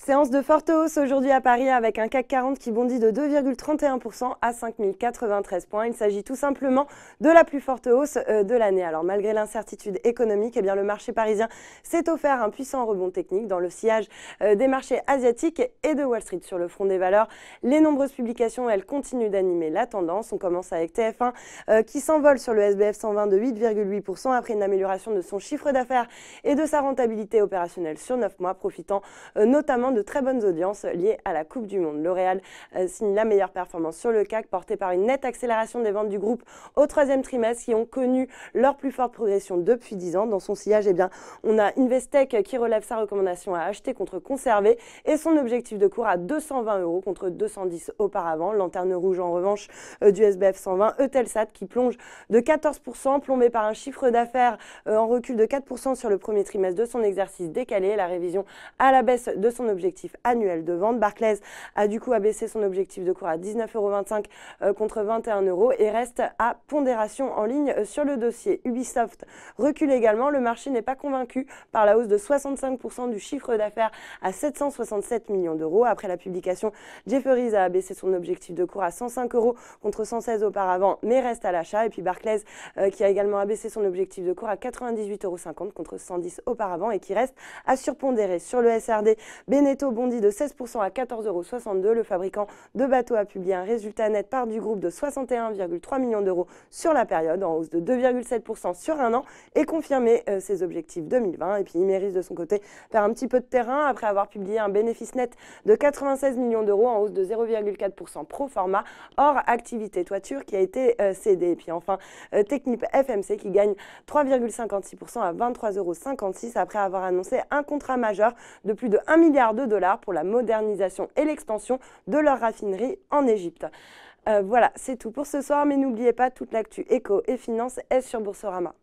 Séance de forte hausse aujourd'hui à Paris avec un CAC 40 qui bondit de 2,31% à 5093 points. Il s'agit tout simplement de la plus forte hausse euh, de l'année. Alors malgré l'incertitude économique, eh bien, le marché parisien s'est offert un puissant rebond technique dans le sillage euh, des marchés asiatiques et de Wall Street. Sur le front des valeurs, les nombreuses publications, elles continuent d'animer la tendance. On commence avec TF1 euh, qui s'envole sur le SBF 120 de 8,8% après une amélioration de son chiffre d'affaires et de sa rentabilité opérationnelle sur 9 mois, profitant notamment de très bonnes audiences liées à la Coupe du Monde. L'Oréal euh, signe la meilleure performance sur le CAC, portée par une nette accélération des ventes du groupe au troisième trimestre, qui ont connu leur plus forte progression depuis 10 ans. Dans son sillage, Et eh bien, on a Investec qui relève sa recommandation à acheter contre conserver et son objectif de cours à 220 euros contre 210 auparavant. Lanterne rouge, en revanche, euh, du SBF 120, Eutelsat qui plonge de 14%, plombé par un chiffre d'affaires euh, en recul de 4% sur le premier trimestre de son exercice décalé, la révision à la baisse de son objectif annuel de vente. Barclays a du coup abaissé son objectif de cours à 19,25 euros euh, contre 21 euros et reste à pondération en ligne sur le dossier. Ubisoft recule également. Le marché n'est pas convaincu par la hausse de 65% du chiffre d'affaires à 767 millions d'euros. Après la publication, Jefferies a abaissé son objectif de cours à 105 euros contre 116 auparavant, mais reste à l'achat. Et puis Barclays euh, qui a également abaissé son objectif de cours à 98,50 euros contre 110 auparavant et qui reste à surpondérer sur le SRD au bondi de 16% à 14,62 euros. Le fabricant de bateaux a publié un résultat net par du groupe de 61,3 millions d'euros sur la période, en hausse de 2,7% sur un an, et confirmé euh, ses objectifs 2020. Et puis Imeris, de son côté, faire un petit peu de terrain après avoir publié un bénéfice net de 96 millions d'euros, en hausse de 0,4% pro format hors activité toiture qui a été euh, cédée. Et puis enfin, euh, Technip FMC qui gagne 3,56% à 23,56 euros après avoir annoncé un contrat majeur de plus de 1 milliard de dollars pour la modernisation et l'extension de leur raffinerie en Égypte. Euh, voilà, c'est tout pour ce soir, mais n'oubliez pas, toute l'actu éco et finance est sur Boursorama.